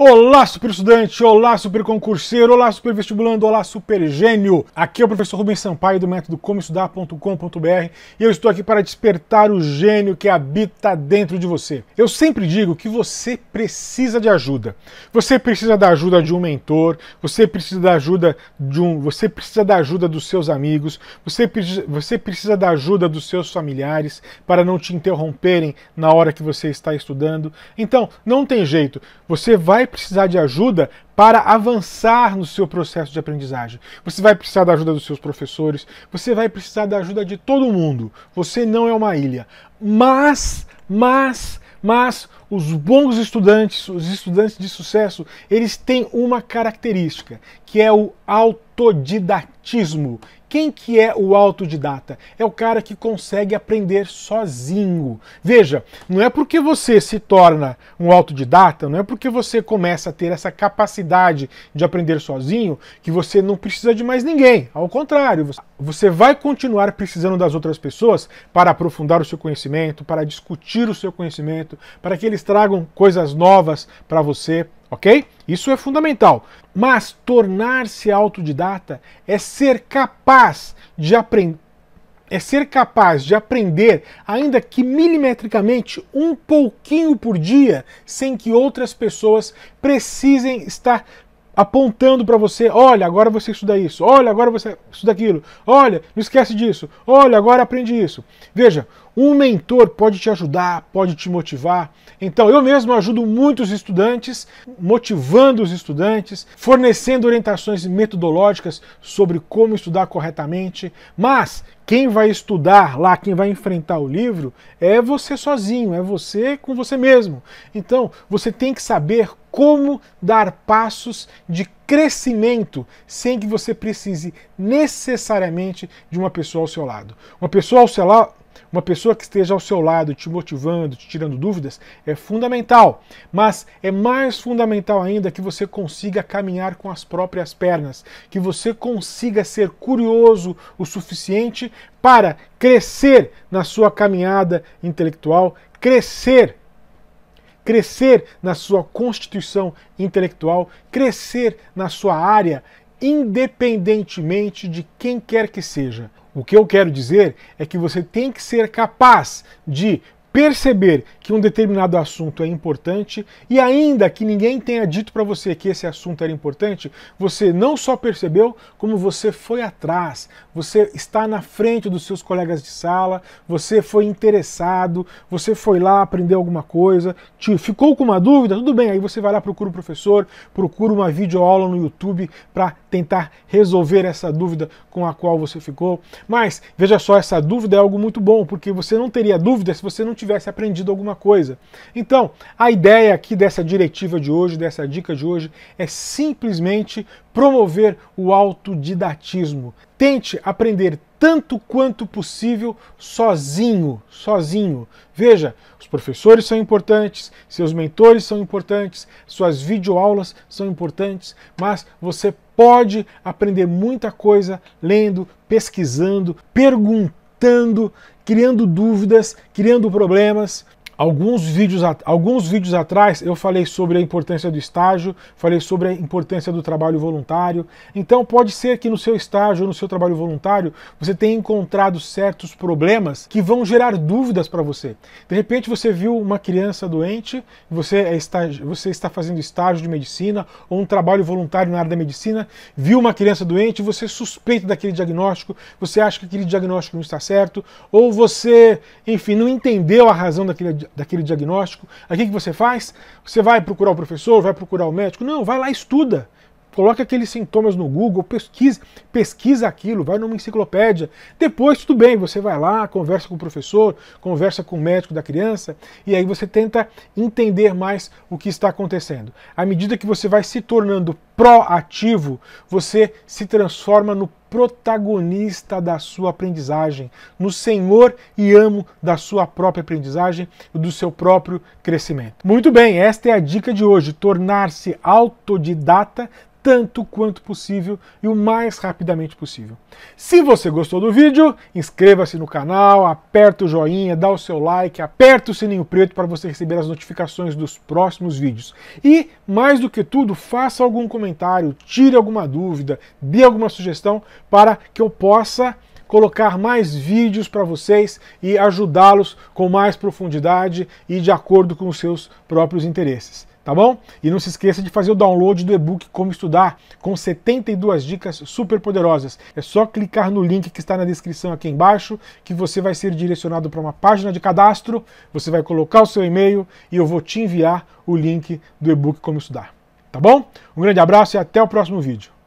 Olá, super estudante! Olá, super concurseiro! Olá, super vestibulando! Olá, super gênio! Aqui é o professor Rubens Sampaio do método comoestudar.com.br e eu estou aqui para despertar o gênio que habita dentro de você. Eu sempre digo que você precisa de ajuda. Você precisa da ajuda de um mentor, você precisa da ajuda de um, você precisa da ajuda dos seus amigos, você precisa, você precisa da ajuda dos seus familiares para não te interromperem na hora que você está estudando. Então, não tem jeito. Você vai precisar de ajuda para avançar no seu processo de aprendizagem. Você vai precisar da ajuda dos seus professores, você vai precisar da ajuda de todo mundo. Você não é uma ilha. Mas, mas, mas os bons estudantes, os estudantes de sucesso, eles têm uma característica, que é o autodidatismo, quem que é o autodidata? É o cara que consegue aprender sozinho. Veja, não é porque você se torna um autodidata, não é porque você começa a ter essa capacidade de aprender sozinho que você não precisa de mais ninguém. Ao contrário, você vai continuar precisando das outras pessoas para aprofundar o seu conhecimento, para discutir o seu conhecimento, para que eles tragam coisas novas para você, ok? Isso é fundamental. Mas tornar-se autodidata é ser capaz capaz de aprender é ser capaz de aprender, ainda que milimetricamente, um pouquinho por dia, sem que outras pessoas precisem estar apontando para você, olha, agora você estuda isso, olha, agora você estuda aquilo, olha, não esquece disso, olha, agora aprende isso. Veja, um mentor pode te ajudar, pode te motivar. Então, eu mesmo ajudo muitos estudantes, motivando os estudantes, fornecendo orientações metodológicas sobre como estudar corretamente, mas quem vai estudar lá, quem vai enfrentar o livro, é você sozinho, é você com você mesmo. Então, você tem que saber como dar passos de crescimento sem que você precise necessariamente de uma pessoa ao seu lado. Uma pessoa ao seu lado, uma pessoa que esteja ao seu lado, te motivando, te tirando dúvidas, é fundamental. Mas é mais fundamental ainda que você consiga caminhar com as próprias pernas, que você consiga ser curioso o suficiente para crescer na sua caminhada intelectual, crescer crescer na sua constituição intelectual, crescer na sua área, independentemente de quem quer que seja. O que eu quero dizer é que você tem que ser capaz de perceber que um determinado assunto é importante e ainda que ninguém tenha dito para você que esse assunto era importante, você não só percebeu, como você foi atrás, você está na frente dos seus colegas de sala, você foi interessado, você foi lá aprender alguma coisa, te ficou com uma dúvida, tudo bem, aí você vai lá procura o professor, procura uma videoaula no YouTube para tentar resolver essa dúvida com a qual você ficou. Mas veja só, essa dúvida é algo muito bom, porque você não teria dúvida se você não tivesse aprendido alguma coisa. Então, a ideia aqui dessa diretiva de hoje, dessa dica de hoje, é simplesmente promover o autodidatismo. Tente aprender tanto quanto possível sozinho, sozinho. Veja, os professores são importantes, seus mentores são importantes, suas videoaulas são importantes, mas você pode aprender muita coisa lendo, pesquisando, perguntando, criando dúvidas, criando problemas. Alguns vídeos, alguns vídeos atrás eu falei sobre a importância do estágio, falei sobre a importância do trabalho voluntário. Então pode ser que no seu estágio ou no seu trabalho voluntário você tenha encontrado certos problemas que vão gerar dúvidas para você. De repente você viu uma criança doente, você, é estágio, você está fazendo estágio de medicina ou um trabalho voluntário na área da medicina, viu uma criança doente, você suspeita daquele diagnóstico, você acha que aquele diagnóstico não está certo, ou você, enfim, não entendeu a razão daquele daquele diagnóstico. Aí o que você faz? Você vai procurar o professor, vai procurar o médico? Não, vai lá estuda. Coloca aqueles sintomas no Google, pesquisa, pesquisa aquilo, vai numa enciclopédia. Depois, tudo bem, você vai lá, conversa com o professor, conversa com o médico da criança, e aí você tenta entender mais o que está acontecendo. À medida que você vai se tornando proativo, você se transforma no protagonista da sua aprendizagem, no senhor e amo da sua própria aprendizagem e do seu próprio crescimento. Muito bem, esta é a dica de hoje: tornar-se autodidata tanto quanto possível e o mais rapidamente possível. Se você gostou do vídeo, inscreva-se no canal, aperta o joinha, dá o seu like, aperta o sininho preto para você receber as notificações dos próximos vídeos. E, mais do que tudo, faça algum comentário comentário, tire alguma dúvida, dê alguma sugestão para que eu possa colocar mais vídeos para vocês e ajudá-los com mais profundidade e de acordo com os seus próprios interesses tá bom? E não se esqueça de fazer o download do e-book Como Estudar, com 72 dicas super poderosas. É só clicar no link que está na descrição aqui embaixo, que você vai ser direcionado para uma página de cadastro, você vai colocar o seu e-mail e eu vou te enviar o link do e-book Como Estudar. Tá bom? Um grande abraço e até o próximo vídeo.